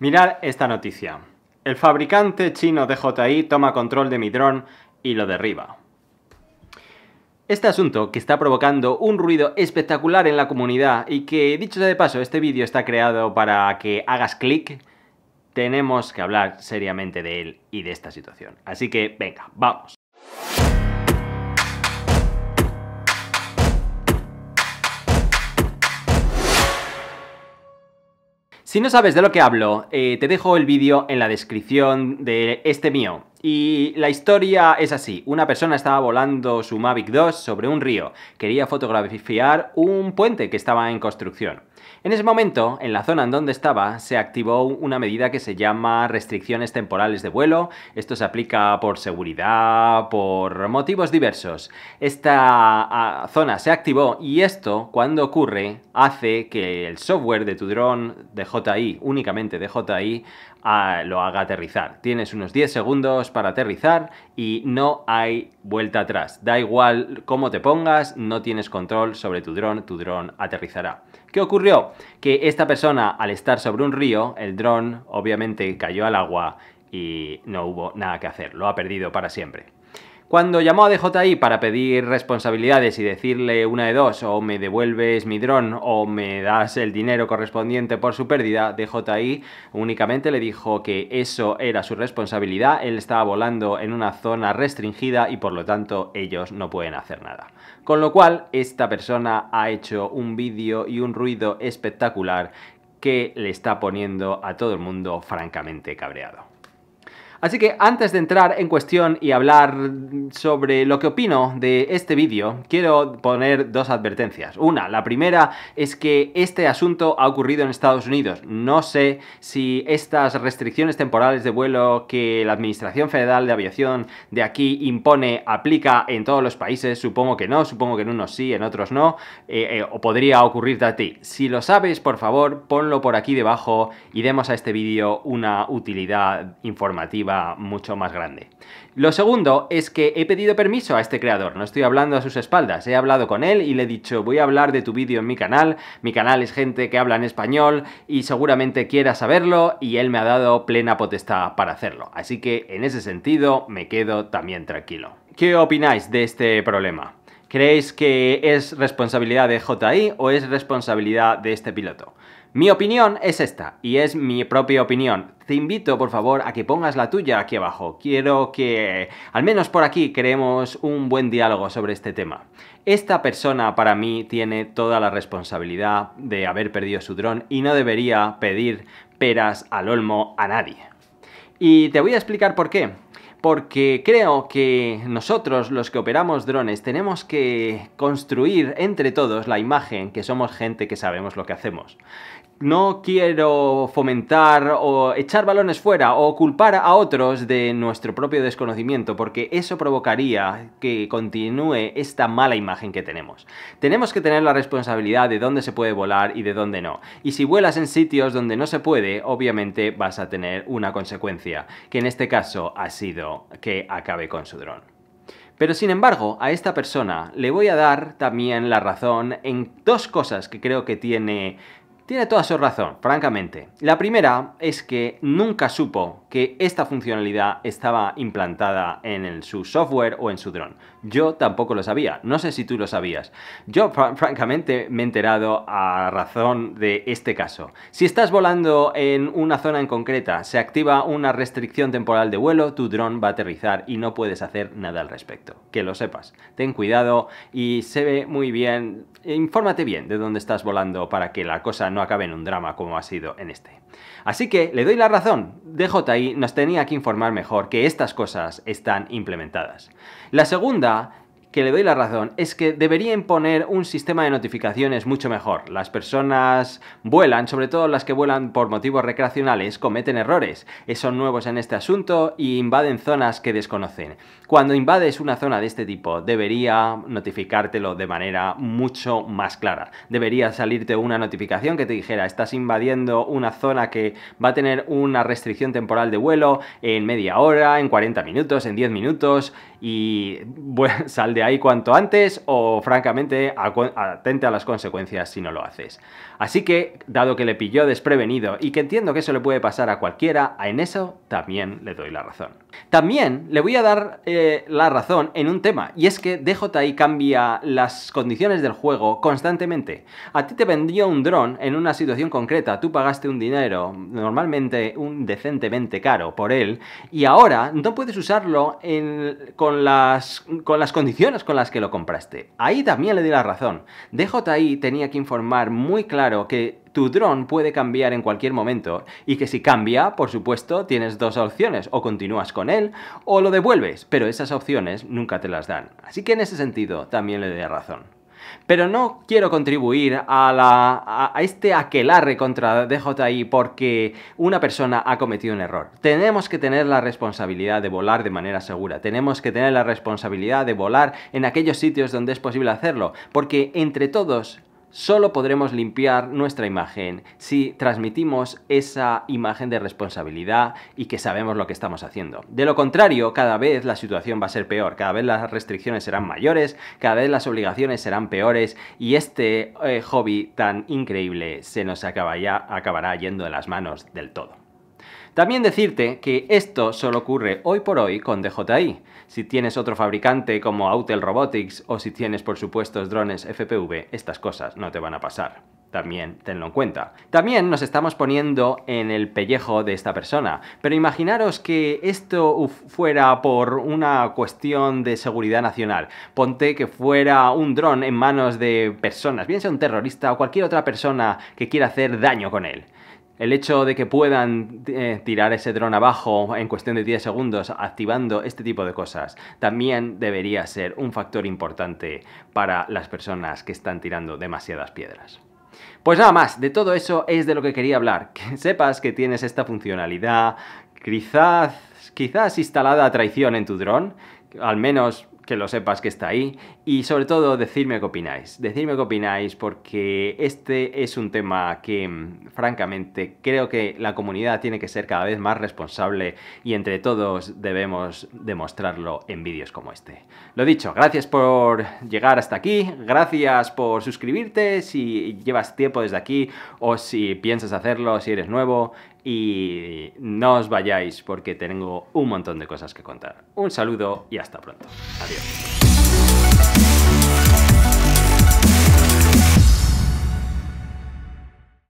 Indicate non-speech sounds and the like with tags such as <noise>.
Mirad esta noticia. El fabricante chino DJI toma control de mi dron y lo derriba. Este asunto, que está provocando un ruido espectacular en la comunidad y que, dicho sea de paso, este vídeo está creado para que hagas clic, tenemos que hablar seriamente de él y de esta situación. Así que, venga, vamos. Si no sabes de lo que hablo, eh, te dejo el vídeo en la descripción de este mío. Y la historia es así. Una persona estaba volando su Mavic 2 sobre un río. Quería fotografiar un puente que estaba en construcción. En ese momento, en la zona en donde estaba, se activó una medida que se llama restricciones temporales de vuelo. Esto se aplica por seguridad, por motivos diversos. Esta ah, zona se activó y esto, cuando ocurre, hace que el software de tu dron de JI únicamente de JI ah, lo haga aterrizar. Tienes unos 10 segundos para aterrizar y no hay vuelta atrás. Da igual cómo te pongas, no tienes control sobre tu dron, tu dron aterrizará. ¿Qué ocurrió? Que esta persona al estar sobre un río, el dron obviamente cayó al agua y no hubo nada que hacer, lo ha perdido para siempre. Cuando llamó a DJI para pedir responsabilidades y decirle una de dos, o me devuelves mi dron o me das el dinero correspondiente por su pérdida, DJI únicamente le dijo que eso era su responsabilidad, él estaba volando en una zona restringida y por lo tanto ellos no pueden hacer nada. Con lo cual, esta persona ha hecho un vídeo y un ruido espectacular que le está poniendo a todo el mundo francamente cabreado. Así que antes de entrar en cuestión y hablar sobre lo que opino de este vídeo, quiero poner dos advertencias. Una, la primera es que este asunto ha ocurrido en Estados Unidos. No sé si estas restricciones temporales de vuelo que la Administración Federal de Aviación de aquí impone aplica en todos los países. Supongo que no, supongo que en unos sí, en otros no. Eh, eh, o podría ocurrirte a ti. Si lo sabes, por favor, ponlo por aquí debajo y demos a este vídeo una utilidad informativa mucho más grande. Lo segundo es que he pedido permiso a este creador, no estoy hablando a sus espaldas, he hablado con él y le he dicho voy a hablar de tu vídeo en mi canal, mi canal es gente que habla en español y seguramente quiera saberlo y él me ha dado plena potestad para hacerlo, así que en ese sentido me quedo también tranquilo. ¿Qué opináis de este problema? ¿Creéis que es responsabilidad de JI o es responsabilidad de este piloto? Mi opinión es esta, y es mi propia opinión. Te invito, por favor, a que pongas la tuya aquí abajo. Quiero que, al menos por aquí, creemos un buen diálogo sobre este tema. Esta persona, para mí, tiene toda la responsabilidad de haber perdido su dron y no debería pedir peras al olmo a nadie. Y te voy a explicar por qué porque creo que nosotros los que operamos drones tenemos que construir entre todos la imagen que somos gente que sabemos lo que hacemos no quiero fomentar o echar balones fuera o culpar a otros de nuestro propio desconocimiento, porque eso provocaría que continúe esta mala imagen que tenemos. Tenemos que tener la responsabilidad de dónde se puede volar y de dónde no. Y si vuelas en sitios donde no se puede, obviamente vas a tener una consecuencia, que en este caso ha sido que acabe con su dron. Pero sin embargo, a esta persona le voy a dar también la razón en dos cosas que creo que tiene tiene toda su razón, francamente. La primera es que nunca supo que esta funcionalidad estaba implantada en su software o en su dron. Yo tampoco lo sabía, no sé si tú lo sabías. Yo francamente me he enterado a razón de este caso. Si estás volando en una zona en concreta, se activa una restricción temporal de vuelo, tu dron va a aterrizar y no puedes hacer nada al respecto. Que lo sepas, ten cuidado y se ve muy bien, infórmate bien de dónde estás volando para que la cosa no acabe en un drama como ha sido en este. Así que le doy la razón, DJI nos tenía que informar mejor que estas cosas están implementadas. La segunda que le doy la razón es que debería imponer un sistema de notificaciones mucho mejor. Las personas vuelan, sobre todo las que vuelan por motivos recreacionales, cometen errores, son nuevos en este asunto y invaden zonas que desconocen. Cuando invades una zona de este tipo, debería notificártelo de manera mucho más clara. Debería salirte una notificación que te dijera, estás invadiendo una zona que va a tener una restricción temporal de vuelo en media hora, en 40 minutos, en 10 minutos, y <laughs> sal de ahí cuanto antes o francamente atente a las consecuencias si no lo haces. Así que, dado que le pilló desprevenido y que entiendo que eso le puede pasar a cualquiera, en eso también le doy la razón. También le voy a dar eh, la razón en un tema, y es que DJI cambia las condiciones del juego constantemente. A ti te vendió un dron en una situación concreta, tú pagaste un dinero, normalmente un decentemente caro, por él, y ahora no puedes usarlo en, con con las, con las condiciones con las que lo compraste. Ahí también le di la razón. DJI tenía que informar muy claro que tu dron puede cambiar en cualquier momento y que si cambia, por supuesto, tienes dos opciones, o continúas con él o lo devuelves, pero esas opciones nunca te las dan. Así que en ese sentido también le di la razón. Pero no quiero contribuir a, la, a, este aquelarre contra DJI porque una persona ha cometido un error. Tenemos que tener la responsabilidad de volar de manera segura. Tenemos que tener la responsabilidad de volar en aquellos sitios donde es posible hacerlo. Porque entre todos Solo podremos limpiar nuestra imagen si transmitimos esa imagen de responsabilidad y que sabemos lo que estamos haciendo. De lo contrario, cada vez la situación va a ser peor, cada vez las restricciones serán mayores, cada vez las obligaciones serán peores y este eh, hobby tan increíble se nos ya, acabará yendo de las manos del todo. También decirte que esto solo ocurre hoy por hoy con DJI. Si tienes otro fabricante como Autel Robotics o si tienes por supuesto drones FPV, estas cosas no te van a pasar también tenlo en cuenta. También nos estamos poniendo en el pellejo de esta persona, pero imaginaros que esto fuera por una cuestión de seguridad nacional. Ponte que fuera un dron en manos de personas, bien sea un terrorista o cualquier otra persona que quiera hacer daño con él. El hecho de que puedan eh, tirar ese dron abajo en cuestión de 10 segundos activando este tipo de cosas también debería ser un factor importante para las personas que están tirando demasiadas piedras. Pues nada más, de todo eso es de lo que quería hablar. Que sepas que tienes esta funcionalidad, quizás, quizás instalada a traición en tu dron, al menos que lo sepas que está ahí y sobre todo decirme qué opináis. Decirme qué opináis porque este es un tema que mm, francamente creo que la comunidad tiene que ser cada vez más responsable y entre todos debemos demostrarlo en vídeos como este. Lo dicho, gracias por llegar hasta aquí, gracias por suscribirte si llevas tiempo desde aquí o si piensas hacerlo, si eres nuevo y no os vayáis porque tengo un montón de cosas que contar. Un saludo y hasta pronto. Adiós.